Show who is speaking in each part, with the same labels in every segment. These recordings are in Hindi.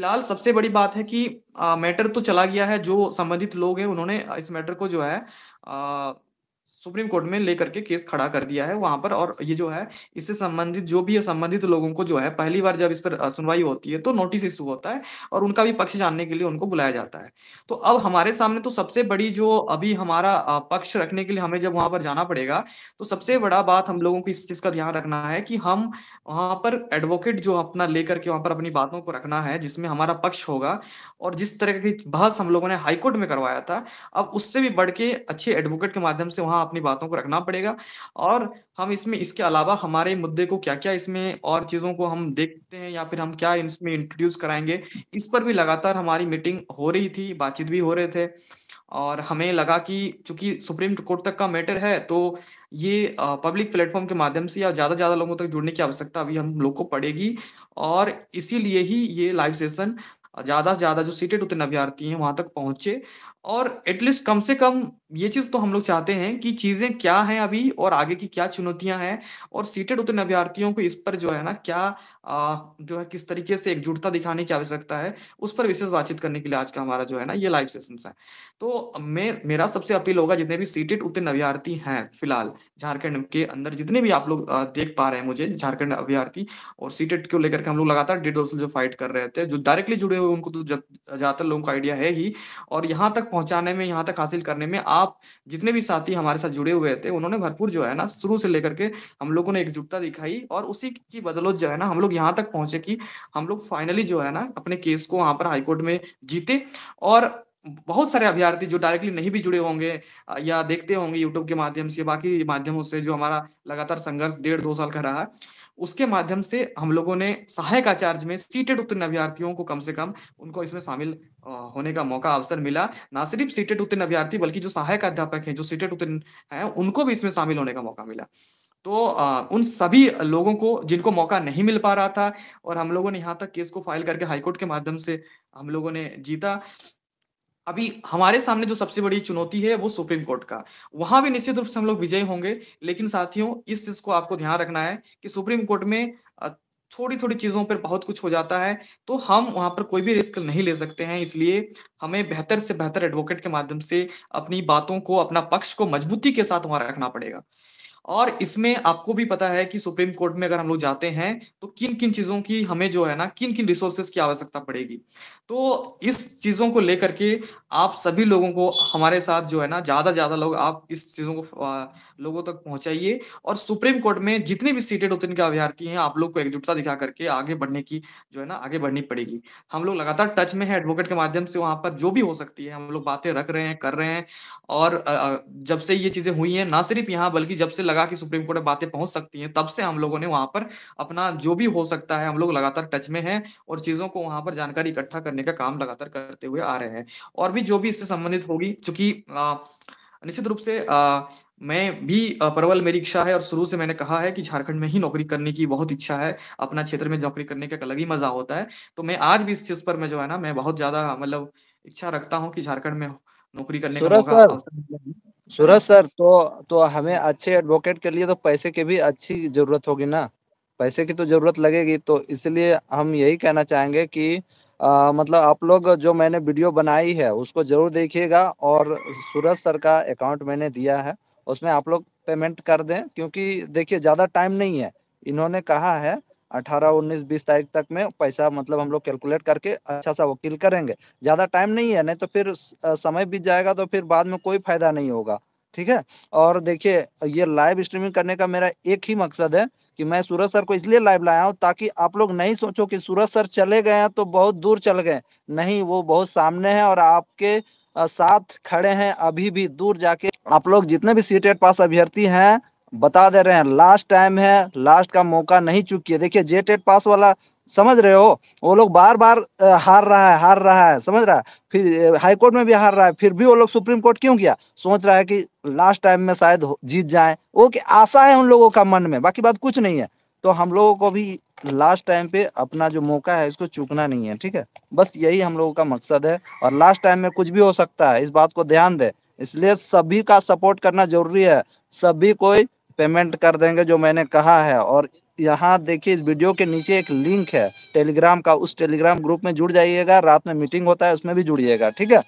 Speaker 1: फिलहाल सबसे बड़ी बात है कि मैटर तो चला गया है जो संबंधित लोग हैं उन्होंने इस मैटर को जो है आ, सुप्रीम कोर्ट में लेकर के केस खड़ा कर दिया है वहां पर और ये जो है इससे संबंधित जो भी संबंधित लोगों को जो है पहली बार जब इस पर सुनवाई होती है तो नोटिस इशू होता है और उनका भी पक्ष जानने के लिए उनको बुलाया जाता है तो अब हमारे सामने तो सबसे बड़ी जो अभी हमारा पक्ष रखने के लिए हमें जब वहां पर जाना पड़ेगा तो सबसे बड़ा बात हम लोगों को इस चीज का ध्यान रखना है कि हम वहां पर एडवोकेट जो अपना लेकर के वहां पर अपनी बातों को रखना है जिसमें हमारा पक्ष होगा और जिस तरह की बहस हम लोगों ने हाईकोर्ट में करवाया था अब उससे भी बढ़ के अच्छे एडवोकेट के माध्यम से वहां अपनी बातों को रखना पड़ेगा और हम इसमें इसके अलावा हमारे मुद्दे को क्या क्या इसमें और चीज़ों को हम देखते हैं या फिर हम क्या इसमें इंट्रोड्यूस कराएंगे इस पर भी लगातार हमारी मीटिंग हो रही थी बातचीत भी हो रहे थे और हमें लगा कि चूंकि सुप्रीम कोर्ट तक का मैटर है तो ये पब्लिक प्लेटफॉर्म के माध्यम से या ज़्यादा ज़्यादा लोगों तक जुड़ने की आवश्यकता अभी हम लोग को पड़ेगी और इसीलिए ही ये लाइव सेशन ज़्यादा से ज़्यादा जो सीटेड उतने अभ्यर्थी हैं वहां तक पहुंचे और एटलीस्ट कम से कम ये चीज़ तो हम लोग चाहते हैं कि चीज़ें क्या हैं अभी और आगे की क्या चुनौतियां हैं और सीटेड उतने अभ्यर्थियों को इस पर जो है ना क्या आ, जो है किस तरीके से एकजुटता दिखाने की आवश्यकता है उस पर विशेष बातचीत करने के लिए आज का हमारा जो है ना ये लाइव सेशन है तो मैं मेरा सबसे अपील होगा जितने भी सीटेड उतने अभ्यर्थी हैं फिलहाल झारखंड के अंदर जितने भी आप लोग देख पा रहे हैं मुझे झारखंड अभ्यर्थी और सीटेड को लेकर के हम लोग लगातार डेढ़ दो जो फाइट कर रहे थे जो डायरेक्टली जुड़े हुए तो लोगों को तो ज्यादातर लोगों का आइडिया है ही और यहाँ तक पहुंचाने में यहाँ तक हासिल करने में आप जितने भी साथी हमारे साथ जुड़े हुए थे उन्होंने भरपूर जो है ना शुरू से लेकर के हम लोगों ने एकजुटता दिखाई और उसी की बदौलत जो है ना हम लोग यहाँ तक पहुंचे कि हम लोग फाइनली जो है ना अपने केस को वहां पर हाईकोर्ट में जीते और बहुत सारे अभ्यर्थी जो डायरेक्टली नहीं भी जुड़े होंगे या देखते होंगे यूट्यूब के माध्यम से बाकी माध्यमों से जो हमारा लगातार संघर्ष डेढ़ दो साल का रहा है उसके माध्यम से हम लोगों ने सहायक आचार्य में सीटेड उत्तीर्ण अभ्यार्थियों को कम से कम उनको इसमें शामिल होने का मौका अवसर मिला ना सिर्फ सीटेड उत्तीर्ण अभ्यार्थी बल्कि जो सहायक अध्यापक हैं जो सीटेड उत्तीर्ण हैं उनको भी इसमें शामिल होने का मौका मिला तो आ, उन सभी लोगों को जिनको मौका नहीं मिल पा रहा था और हम लोगों ने यहाँ तक केस को फाइल करके हाईकोर्ट के माध्यम से हम लोगों ने जीता अभी हमारे सामने जो सबसे बड़ी चुनौती है वो सुप्रीम कोर्ट का वहां भी निश्चित रूप से हम लोग विजय होंगे लेकिन साथियों इस चीज को आपको ध्यान रखना है कि सुप्रीम कोर्ट में छोटी छोटी चीजों पर बहुत कुछ हो जाता है तो हम वहां पर कोई भी रिस्क नहीं ले सकते हैं इसलिए हमें बेहतर से बेहतर एडवोकेट के माध्यम से अपनी बातों को अपना पक्ष को मजबूती के साथ वहां रखना पड़ेगा और इसमें आपको भी पता है कि सुप्रीम कोर्ट में अगर हम लोग जाते हैं तो किन किन चीज़ों की हमें जो है ना किन किन रिसोर्सेस की आवश्यकता पड़ेगी तो इस चीज़ों को लेकर के आप सभी लोगों को हमारे साथ जो है ना ज़्यादा ज़्यादा लोग आप इस चीज़ों को लोगों तक पहुंचाइए और सुप्रीम कोर्ट में जितने भी सीटेड होते इनके अभ्यर्थी हैं आप लोग को एकजुटता दिखा करके आगे बढ़ने की जो है ना आगे बढ़नी पड़ेगी हम लोग लगातार टच में है एडवोकेट के माध्यम से वहां पर जो भी हो सकती है हम लोग बातें रख रहे हैं कर रहे हैं और जब से ये चीज़ें हुई हैं ना सिर्फ यहाँ बल्कि जब से लगा कि सुप्रीम कोर्ट में बातें पहुंच सकती हैं तब से हम लोगों ने वहां पर अपना जो भी हो सकता है हम लोग लगातार टच में हैं और चीजों को वहां पर जानकारी इकट्ठा करने का काम लगातार करते हुए आ रहे हैं और भी जो भी इससे संबंधित होगी चूंकि निश्चित रूप से आ, मैं भी परवल मेरी इच्छा है और शुरू से मैंने कहा है कि झारखंड में ही नौकरी करने की बहुत इच्छा है अपना क्षेत्र में नौकरी करने का अलग ही मजा होता है तो मैं आज भी इस चीज पर मैं जो है ना मैं बहुत ज्यादा मतलब इच्छा रखता हूँ कि
Speaker 2: झारखंड में नौकरी करने का मौका सूरज हाँ। सर तो तो हमें अच्छे एडवोकेट के लिए तो पैसे की भी अच्छी जरूरत होगी ना पैसे की तो जरूरत लगेगी तो इसलिए हम यही कहना चाहेंगे कि आ, मतलब आप लोग जो मैंने वीडियो बनाई है उसको जरूर देखिएगा और सूरज सर का अकाउंट मैंने दिया है उसमें आप लोग पेमेंट कर दें क्योंकि देखिए ज़्यादा टाइम नहीं है इन्होंने कहा है अठारह उन्नीस बीस तारीख तक में पैसा मतलब हम लोग कैलकुलेट करके अच्छा सा वकील करेंगे ज्यादा टाइम नहीं है नहीं तो फिर समय बीत जाएगा तो फिर बाद में कोई फायदा नहीं होगा ठीक है और देखिए ये लाइव स्ट्रीमिंग करने का मेरा एक ही मकसद है कि मैं सूरज सर को इसलिए लाइव लाया हूँ ताकि आप लोग नहीं सोचो कि सूरज सर चले गए हैं तो बहुत दूर चल गए नहीं वो बहुत सामने हैं और आपके साथ खड़े हैं अभी भी दूर जाके आप लोग जितने भी सीटेट पास अभ्यर्थी हैं बता दे रहे हैं लास्ट टाइम है लास्ट का मौका नहीं चुकी है देखिए जे टेट पास वाला समझ रहे हो वो लोग बार बार हार रहा है हार रहा है समझ रहा है फिर हाईकोर्ट में भी हार रहा है फिर भी वो लोग सुप्रीम कोर्ट क्यों किया सोच रहा है कि लास्ट टाइम में शायद जीत जाए वो कि आशा है उन लोगों का मन में बाकी बात कुछ नहीं है तो हम लोगों को भी लास्ट टाइम पे अपना जो मौका है इसको चूकना नहीं है ठीक है बस यही हम लोगों का मकसद है और लास्ट टाइम में कुछ भी हो सकता है इस बात को ध्यान दे इसलिए सभी का सपोर्ट करना जरूरी है सभी कोई पेमेंट कर देंगे जो मैंने कहा है और यहाँ देखिए इस वीडियो के नीचे एक लिंक है टेलीग्राम का उस टेलीग्राम ग्रुप में जुड़ जाइएगा रात में मीटिंग होता है उसमें भी जुड़िएगा ठीक है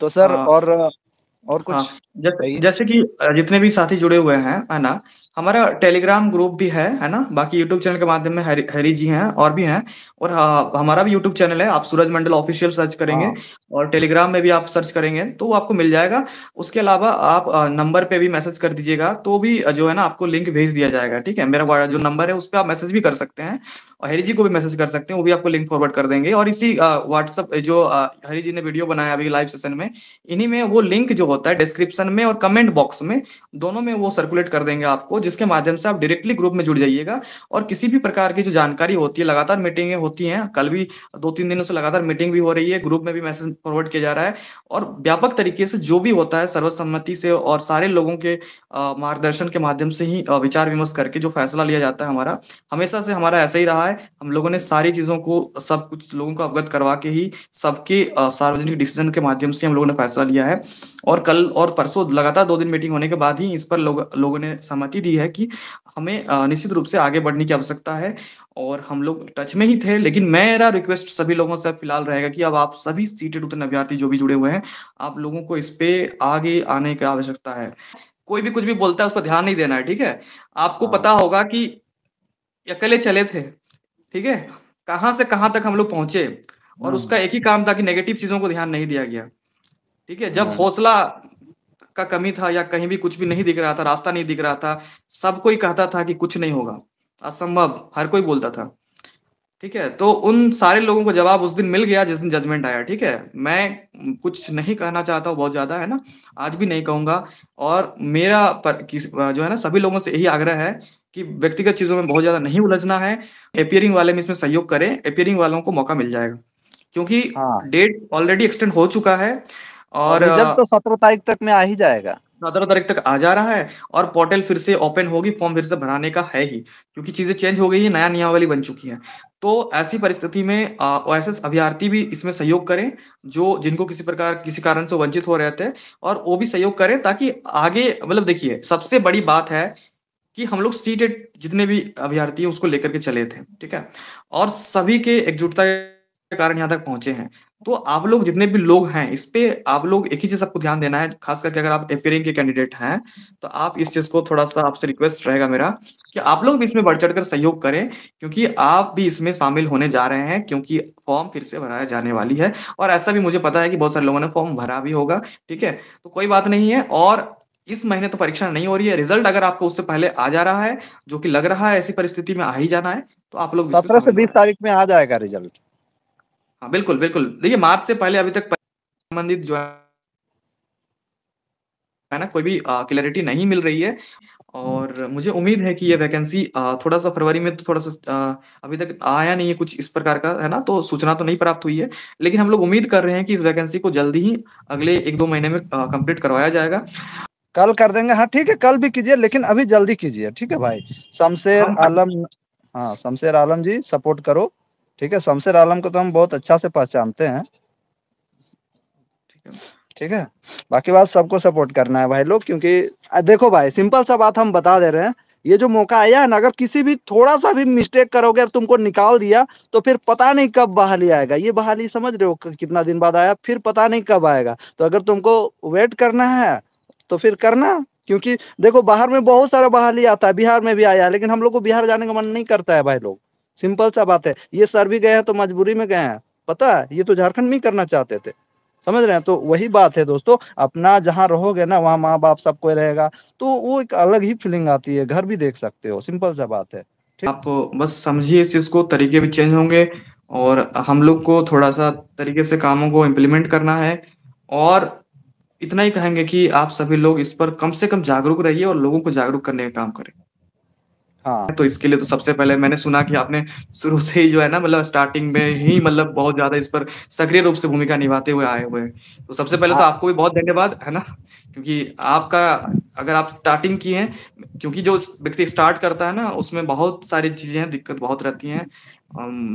Speaker 2: तो सर हाँ। और और कुछ हाँ।
Speaker 1: जैसे, जैसे कि जितने भी साथी जुड़े हुए हैं है ना हमारा टेलीग्राम ग्रुप भी है है ना बाकी यूट्यूब चैनल के माध्यम में हरी, हरी जी हैं और भी हैं और हाँ, हमारा भी यूट्यूब चैनल है आप सूरज मंडल ऑफिशियल सर्च करेंगे हाँ। और टेलीग्राम में भी आप सर्च करेंगे तो वो आपको मिल जाएगा उसके अलावा आप नंबर पे भी मैसेज कर दीजिएगा तो भी जो है ना आपको लिंक भेज दिया जाएगा ठीक है मेरा जो नंबर है उस पर आप मैसेज भी कर सकते हैं और हरी जी को भी मैसेज कर सकते हैं वो भी आपको लिंक फॉरवर्ड कर देंगे और इसी व्हाट्सअप जो हरी जी ने वीडियो बनाया अभी लाइव सेशन में इन्हीं में वो लिंक जो होता है डिस्क्रिप्शन में और कमेंट बॉक्स में दोनों में वो सर्कुलेट कर देंगे आपको जिसके माध्यम से आप डायरेक्टली ग्रुप में जुड़ जाइएगा और किसी भी प्रकार की जो जानकारी होती है लगातार मीटिंगें होती हैं कल भी दो तीन दिनों से लगातार मीटिंग भी हो रही है ग्रुप में भी मैसेज फॉरवर्ड किया जा रहा है और व्यापक तरीके से जो भी होता है सर्वसम्मति से और सारे लोगों के मार्गदर्शन के माध्यम से ही विचार विमर्श करके जो फैसला लिया जाता है हमारा हमेशा से हमारा ऐसा ही रहा है है हम लोगों ने सारी चीजों को सब कुछ लोगों को अवगत करवा के ही सबके सार्वजनिक डिसीजन के माध्यम से हम लोगों ने फैसला लिया है और कल और परसों लगातार दो दिन मीटिंग होने के बाद ही इस पर लोग, लोगों ने सहमति दी है कि हमें निश्चित रूप से आगे बढ़ने की आवश्यकता है और हम लोग टच में ही थे लेकिन मेरा रिक्वेस्ट सभी लोगों से फिलहाल रहेगा कि अब आप सभी सीटेड उत्तर अभ्यर्थी जो भी जुड़े हुए हैं आप लोगों को इस पे आगे आने की आवश्यकता है कोई भी कुछ भी बोलता है उस पर ध्यान नहीं देना है ठीक है आपको हाँ। पता होगा कि अकेले चले थे ठीक है कहां से कहां तक हम लोग पहुंचे और उसका हाँ। एक ही काम था कि नेगेटिव चीजों को ध्यान नहीं दिया गया ठीक है जब हाँ। हौसला का कमी था या कहीं भी कुछ भी नहीं दिख रहा था रास्ता नहीं दिख रहा था सब कोई कहता था कि कुछ नहीं होगा असंभव हर कोई बोलता था ठीक है तो उन सारे लोगों को जवाब उस दिन मिल गया जिस दिन जजमेंट आया ठीक है मैं कुछ नहीं कहना चाहता हूँ बहुत ज्यादा है ना आज भी नहीं कहूंगा और मेरा पर, जो है ना सभी लोगों से यही आग्रह है कि व्यक्तिगत चीजों में बहुत ज्यादा नहीं उलझना है अपियरिंग वाले में इसमें सहयोग करें अपियरिंग वालों को मौका मिल जाएगा क्योंकि डेट ऑलरेडी एक्सटेंड हो चुका है और, तो
Speaker 2: सत्रह तारीख तक में आ ही जाएगा
Speaker 1: सत्रह तारीख तक आ जा रहा है और पोर्टल फिर से ओपन होगी फॉर्म फिर से भराने का है ही क्योंकि चीजें चेंज हो गई है नया नियमावली बन चुकी है तो ऐसी परिस्थिति में ओएसएस अभ्यार्थी भी इसमें सहयोग करें जो जिनको किसी प्रकार किसी कारण से वंचित हो रहे थे और वो भी सहयोग करें ताकि आगे मतलब देखिए सबसे बड़ी बात है कि हम लोग सीटेड जितने भी अभ्यर्थी हैं उसको लेकर के चले थे ठीक है और सभी के एकजुटता के कारण यहाँ तक पहुंचे हैं तो आप लोग जितने भी लोग हैं इस पे आप लोग एक ही चीज आपको ध्यान देना है खास करके अगर आप अपेयरिंग के कैंडिडेट हैं तो आप इस चीज को थोड़ा सा आपसे रिक्वेस्ट रहेगा मेरा कि आप लोग भी इसमें बढ़ चढ़ कर सहयोग करें क्योंकि आप भी इसमें शामिल होने जा रहे हैं क्योंकि फॉर्म फिर से भराया जाने वाली है और ऐसा भी मुझे पता है कि बहुत सारे लोगों ने फॉर्म भरा भी होगा ठीक है तो कोई बात नहीं है और इस महीने तो परीक्षा नहीं हो रही है रिजल्ट अगर आपको उससे पहले आ जा रहा है जो कि लग रहा है ऐसी परिस्थिति में आ ही जाना है तो आप लोग सत्रह से बीस
Speaker 2: तारीख में आ जाएगा रिजल्ट
Speaker 1: हाँ बिल्कुल बिल्कुल देखिए मार्च से पहले अभी तक संबंधित जो है ना कोई भी क्लियरिटी नहीं मिल रही है और मुझे उम्मीद है कि ये वैकेंसी थोड़ा सा फरवरी में तो थोड़ा सा आ, अभी तक आया नहीं है कुछ इस प्रकार का है ना तो सूचना तो नहीं प्राप्त हुई है लेकिन हम लोग उम्मीद कर रहे हैं कि इस वैकेंसी को जल्दी ही अगले एक दो महीने में कंप्लीट करवाया जाएगा
Speaker 2: कल कर देंगे हाँ ठीक है कल भी कीजिए लेकिन अभी जल्दी कीजिए ठीक है हाँ। भाई शमशेर आलम हाँ शमशेर आलम जी सपोर्ट करो ठीक है शमशेर आलम को तो हम बहुत अच्छा से पहचानते हैं ठीक है बाकी बात सबको सपोर्ट करना है भाई लोग क्योंकि देखो भाई सिंपल सा बात हम बता दे रहे हैं ये जो मौका आया है ना अगर किसी भी थोड़ा सा भी मिस्टेक करोगे और तुमको निकाल दिया तो फिर पता नहीं कब बहाली आएगा ये बहाली समझ रहे हो कितना दिन बाद आया फिर पता नहीं कब आएगा तो अगर तुमको वेट करना है तो फिर करना क्योंकि देखो बाहर में बहुत सारा बहाली आता है बिहार में भी आया लेकिन हम लोग को बिहार जाने का मन नहीं करता है भाई लोग सिंपल सा बात है ये सर भी गए हैं तो मजबूरी में गए हैं पता है ये तो झारखंड में करना चाहते थे समझ रहे हैं तो वही बात है दोस्तों अपना जहाँ रहोगे ना वहाँ माँ बाप सब कोई रहेगा तो वो एक अलग ही फीलिंग आती है घर भी देख सकते हो सिंपल सा बात है
Speaker 1: आप बस समझिए इस चीज को तरीके भी चेंज होंगे और हम लोग को थोड़ा सा तरीके से कामों को इम्प्लीमेंट करना है और इतना ही कहेंगे कि आप सभी लोग इस पर कम से कम जागरूक रहिए और लोगों को जागरूक करने का काम करें हाँ तो इसके लिए तो सबसे पहले मैंने सुना कि आपने शुरू से ही जो है ना मतलब स्टार्टिंग में ही मतलब बहुत ज्यादा इस पर सक्रिय रूप से भूमिका निभाते हुए आए हुए तो सबसे पहले तो हाँ। तो आपको भी बहुत धन्यवाद है ना क्योंकि आपका अगर आप स्टार्टिंग की है क्योंकि जो व्यक्ति स्टार्ट करता है ना उसमें बहुत सारी चीजें हैं दिक्कत बहुत रहती है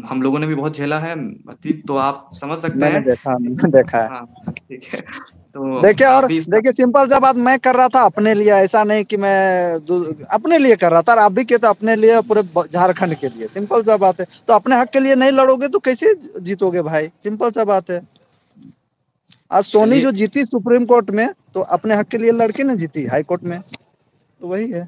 Speaker 1: हम लोगों ने भी बहुत झेला है तो आप समझ सकते हैं
Speaker 2: देखा देखा है हाँ, ठीक है तो देखिए और देखिए सिंपल सा बात मैं कर रहा था अपने लिए ऐसा नहीं कि मैं अपने लिए कर रहा था आप भी कहते तो अपने लिए पूरे झारखंड के लिए सिंपल सा बात है तो अपने हक के लिए नहीं लड़ोगे तो कैसे जीतोगे भाई सिंपल सा बात है आज सोनी जो जीती सुप्रीम कोर्ट में तो अपने हक के लिए लड़के ने जीती हाई कोर्ट में तो वही है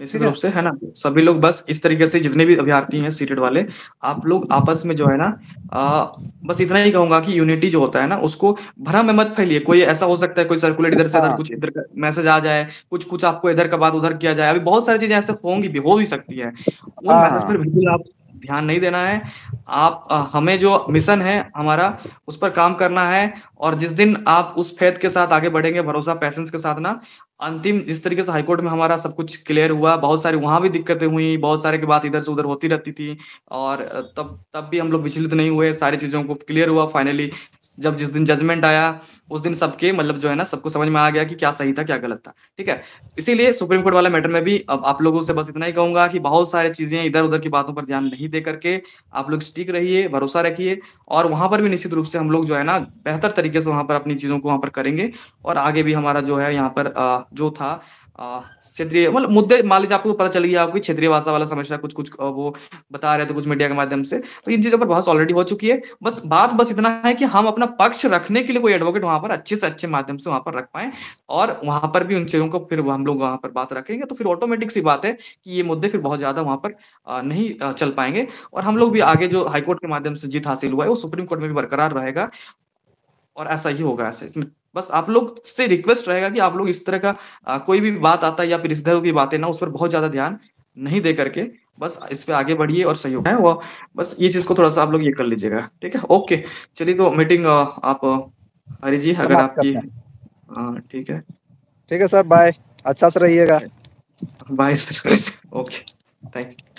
Speaker 1: निश्चित रूप से है ना सभी लोग बस इस तरीके से जितने भी अभ्यार्थी हैं सीटेड वाले आप लोग आपस में जो है ना आ, बस इतना ही कहूंगा कि यूनिटी जो होता है ना उसको भ्रम में मत फैलिए कोई ऐसा हो सकता है कोई सर्कुलेट इधर से इधर हाँ। कुछ इधर मैसेज आ जाए कुछ कुछ आपको इधर का बात उधर किया जाए अभी बहुत सारी चीजें ऐसे होंगी भी हो भी सकती है
Speaker 2: उन मैसेज हाँ।
Speaker 1: पर बिल्कुल आप ध्यान नहीं देना है आप हमें जो मिशन है हमारा उस पर काम करना है और जिस दिन आप उस फैद के साथ आगे बढ़ेंगे भरोसा पैसेंस के साथ ना अंतिम जिस तरीके से हाईकोर्ट में हमारा सब कुछ क्लियर हुआ बहुत सारी वहाँ भी दिक्कतें हुई बहुत सारे की बात इधर से उधर होती रहती थी और तब तब भी हम लोग विचलित नहीं हुए सारी चीज़ों को क्लियर हुआ फाइनली जब जिस दिन जजमेंट आया उस दिन सबके मतलब जो है ना सबको समझ में आ गया कि क्या सही था क्या गलत था ठीक है इसीलिए सुप्रीम कोर्ट वाला मैटर में भी अब आप लोगों से बस इतना ही कहूंगा कि बहुत सारी चीज़ें इधर उधर की बातों पर ध्यान नहीं दे करके आप लोग स्टिक रहिए भरोसा रखिए और वहाँ पर भी निश्चित रूप से हम लोग जो है ना बेहतर तरीके से वहाँ पर अपनी चीज़ों को वहाँ पर करेंगे और आगे भी हमारा जो है यहाँ पर जो था क्षेत्रीय मतलब मुद्दे मान लीजिए आपको पता चल गया आपकी क्षेत्रीय भाषा वाला समस्या कुछ कुछ वो बता रहे थे कुछ मीडिया के माध्यम से तो इन चीजों पर बहुत ऑलरेडी हो चुकी है बस बात बस इतना है कि हम अपना पक्ष रखने के लिए कोई एडवोकेट वहां पर अच्छे से अच्छे माध्यम से वहां पर रख पाए और वहां पर भी उन चीजों को फिर हम लोग वहां पर बात रखेंगे तो फिर ऑटोमेटिक सी बात है कि ये मुद्दे फिर बहुत ज्यादा वहां पर नहीं चल पाएंगे और हम लोग भी आगे जो हाईकोर्ट के माध्यम से जीत हासिल हुआ है वो सुप्रीम कोर्ट में भी बरकरार रहेगा और ऐसा ही होगा ऐसे बस आप लोग से रिक्वेस्ट रहेगा कि आप लोग इस तरह का आ, कोई भी बात आता है या फिर इस तरह की बातें ना उस पर बहुत ज्यादा ध्यान नहीं दे करके बस इस पे आगे बढ़िए और सही है वो बस ये चीज को थोड़ा सा आप लोग ये कर लीजिएगा ठीक है ओके चलिए तो मीटिंग आप हरी जी अच्छा, अगर आपकी ठीक है
Speaker 2: ठीक है सर बाय अच्छा से रहिएगा bye sir okay thank you